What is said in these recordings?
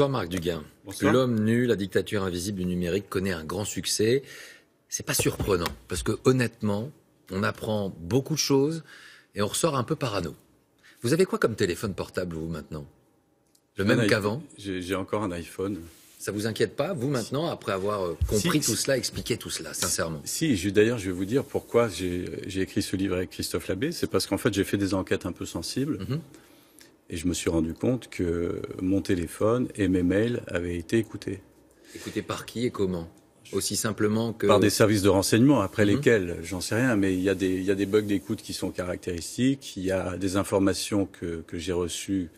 Bonsoir Marc Duguin. L'homme nu, la dictature invisible du numérique connaît un grand succès. C'est pas surprenant parce que honnêtement, on apprend beaucoup de choses et on ressort un peu parano. Vous avez quoi comme téléphone portable vous maintenant Le même qu'avant J'ai encore un iPhone. Ça vous inquiète pas, vous maintenant, après avoir euh, compris tout cela, expliqué tout cela, sincèrement Si, d'ailleurs, je vais vous dire pourquoi j'ai écrit ce livre avec Christophe Labbé. C'est parce qu'en fait, j'ai fait des enquêtes un peu sensibles. Mhm. Et je me suis rendu compte que mon téléphone et mes mails avaient été écoutés. Écoutés par qui et comment aussi simplement que... Par des services de renseignement, après mhm. lesquels, j'en sais rien, mais il y, a des, il des bugs d'écoute qui sont caractéristiques, il y a des informations que, j'ai reçues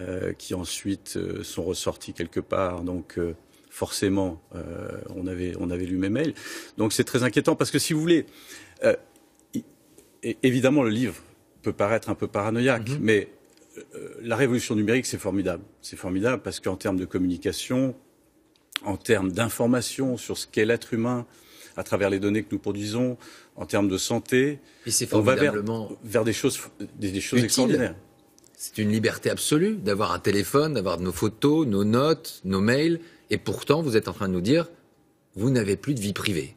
euh, qui ensuite euh, sont ressorties quelque part, donc euh, forcément, on, avait, on avait lu mes mails. Donc c'est très inquiétant, parce que si vous voulez, évidemment le livre peut paraître un peu paranoïaque, mhm. mais euh, la révolution numérique, c'est formidable. C'est formidable parce qu'en termes de communication, en termes d'information sur ce qu'est l'être humain, à travers les données que nous produisons, en termes de santé, on va vers, des choses, des, choses extraordinaires. C'est une liberté absolue d'avoir un téléphone, d'avoir nos photos, nos notes, nos mails, et pourtant vous êtes en train de nous dire, vous n'avez plus de vie privée.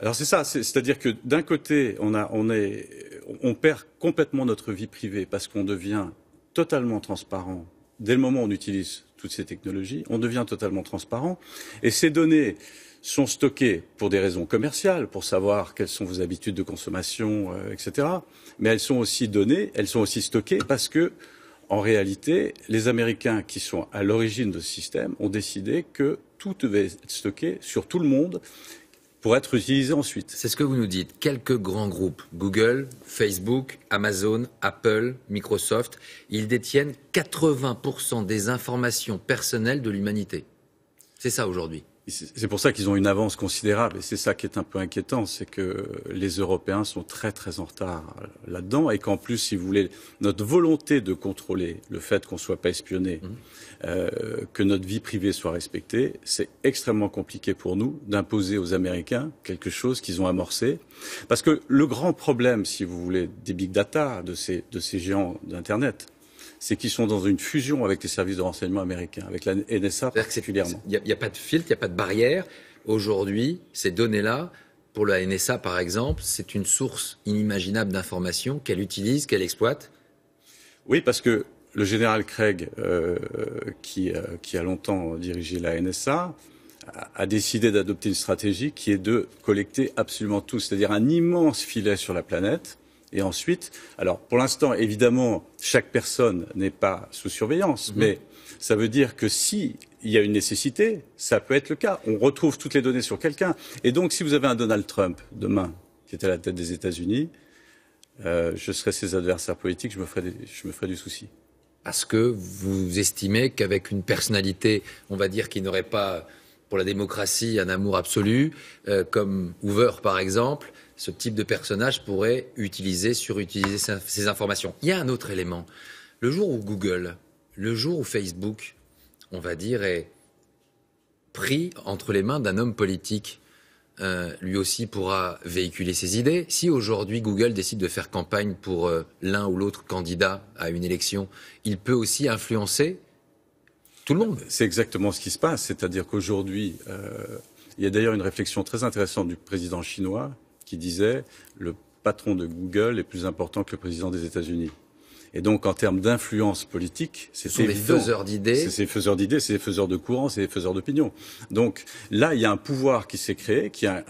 Alors c'est ça, c'est-à-dire que d'un côté, on perd complètement notre vie privée parce qu'on devient totalement transparent. Dès le moment où on utilise toutes ces technologies, on devient totalement transparent. Et ces données sont stockées pour des raisons commerciales, pour savoir quelles sont vos habitudes de consommation, euh, etc. Mais elles sont aussi données, elles sont aussi stockées parce que, en réalité, les Américains qui sont à l'origine de ce système ont décidé que tout devait être stocké sur tout le monde pour être utilisé ensuite. C'est ce que vous nous dites. Quelques grands groupes, Google, Facebook, Amazon, Apple, Microsoft, ils détiennent 80% des informations personnelles de l'humanité. C'est ça aujourd'hui. C'est pour ça qu'ils ont une avance considérable, et c'est ça qui est un peu inquiétant, c'est que les Européens sont très très en retard là-dedans, et qu'en plus, si vous voulez, notre volonté de contrôler le fait qu'on ne soit pas espionné, mmh. euh, que notre vie privée soit respectée, c'est extrêmement compliqué pour nous d'imposer aux Américains quelque chose qu'ils ont amorcé, parce que le grand problème, si vous voulez, des big data, de ces, de ces géants d'Internet, c'est qu'ils sont dans une fusion avec les services de renseignement américains, avec la NSA particulièrement. Il n'y a, pas de filtre, il n'y a pas de barrière. Aujourd'hui, ces données-là, pour la NSA par exemple, c'est une source inimaginable d'informations qu'elle utilise, qu'elle exploite Oui, parce que le général Craig, euh, qui, euh, qui a longtemps dirigé la NSA, a décidé d'adopter une stratégie qui est de collecter absolument tout, c'est-à-dire un immense filet sur la planète et ensuite, alors pour l'instant, évidemment, chaque personne n'est pas sous surveillance, mhm. mais ça veut dire que si il y a une nécessité, ça peut être le cas. On retrouve toutes les données sur quelqu'un. Et donc, si vous avez un Donald Trump demain qui est à la tête des États-Unis, euh, je serai ses adversaires politiques, je me ferai, du souci. Est-ce que vous estimez qu'avec une personnalité, on va dire, qui n'aurait pas pour la démocratie un amour absolu, euh, comme Hoover par exemple, ce type de personnage pourrait utiliser, surutiliser ces informations. Il y a un autre élément. Le jour où Google, le jour où Facebook, on va dire, est pris entre les mains d'un homme politique, euh, lui aussi pourra véhiculer ses idées. Si aujourd'hui Google décide de faire campagne pour euh, l'un ou l'autre candidat à une élection, il peut aussi influencer tout le monde. C'est exactement ce qui se passe. C'est-à-dire qu'aujourd'hui, euh, il y a d'ailleurs une réflexion très intéressante du président chinois qui disait le patron de Google est plus important que le président des États-Unis. Et donc, en termes d'influence politique, c'est ce faiseurs d'idées. C'est ces faiseurs d'idées, c'est ces faiseurs de courant, c'est ces faiseurs d'opinion. Donc là, il y a un pouvoir qui s'est créé, qui a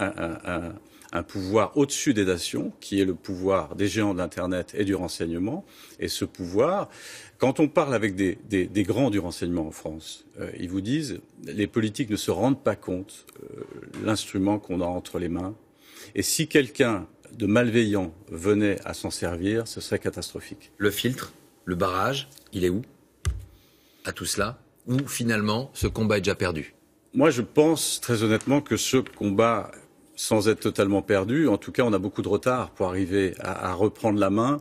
un, pouvoir au-dessus des nations, qui est le pouvoir des géants de l'Internet et du renseignement. Et ce pouvoir, quand on parle avec des, grands du renseignement en France, euh, ils vous disent les politiques ne se rendent pas compte de euh, l'instrument qu'on a entre les mains et si quelqu'un de malveillant venait à s'en servir, ce serait catastrophique. Le filtre, le barrage, il est où à tout cela Ou finalement, ce combat est déjà perdu Moi, je pense très honnêtement que ce combat, sans être totalement perdu, en tout cas, on a beaucoup de retard pour arriver à, reprendre la main.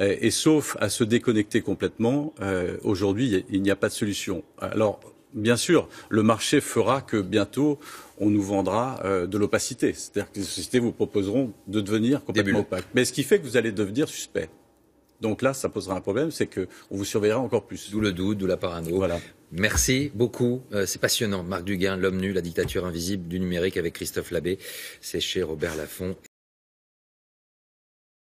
Et, sauf à se déconnecter complètement, euh, aujourd'hui, il n'y a, a pas de solution. Alors, bien sûr, le marché fera que bientôt on nous vendra euh, de l'opacité. C'est-à-dire que les sociétés vous proposeront de devenir complètement opaque. Mais ce qui fait que vous allez devenir suspect. Donc là, ça posera un problème, c'est qu'on vous surveillera encore plus. D'où le doute, d'où la parano. Merci beaucoup. Euh, c'est passionnant. Marc Duguin, L'homme nu, la dictature invisible du numérique avec Christophe Labbé. C'est chez Robert Laffont.